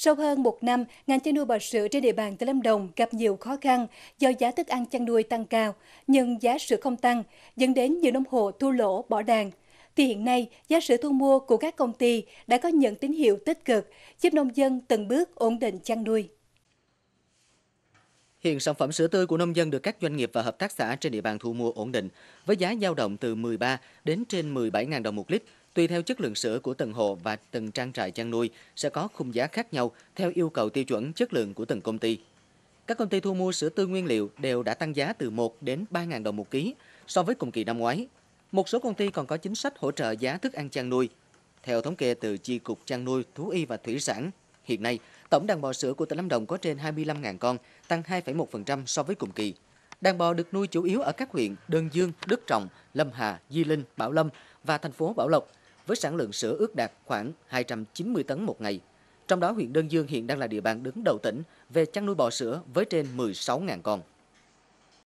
Sau hơn một năm, ngành chăn nuôi bò sữa trên địa bàn tỉnh Lâm Đồng gặp nhiều khó khăn do giá thức ăn chăn nuôi tăng cao, nhưng giá sữa không tăng, dẫn đến nhiều nông hộ thua lỗ bỏ đàn. Thì hiện nay, giá sữa thu mua của các công ty đã có những tín hiệu tích cực, giúp nông dân từng bước ổn định chăn nuôi. Hiện sản phẩm sữa tươi của nông dân được các doanh nghiệp và hợp tác xã trên địa bàn thu mua ổn định với giá dao động từ 13 đến trên 17.000 đồng một lít Tùy theo chất lượng sữa của từng hộ và từng trang trại chăn nuôi sẽ có khung giá khác nhau theo yêu cầu tiêu chuẩn chất lượng của từng công ty. Các công ty thu mua sữa tươi nguyên liệu đều đã tăng giá từ 1 đến 3.000 đồng một ký so với cùng kỳ năm ngoái. Một số công ty còn có chính sách hỗ trợ giá thức ăn chăn nuôi. Theo thống kê từ Chi cục chăn nuôi, thú y và thủy sản, hiện nay tổng đàn bò sữa của tỉnh Lâm Đồng có trên 25.000 con, tăng 2,1% so với cùng kỳ. Đàn bò được nuôi chủ yếu ở các huyện Đơn Dương, Đức Trọng, Lâm Hà, Di Linh, Bảo Lâm và thành phố Bảo Lộc – với sản lượng sữa ước đạt khoảng 290 tấn một ngày. Trong đó huyện Đơn Dương hiện đang là địa bàn đứng đầu tỉnh về chăn nuôi bò sữa với trên 16.000 con.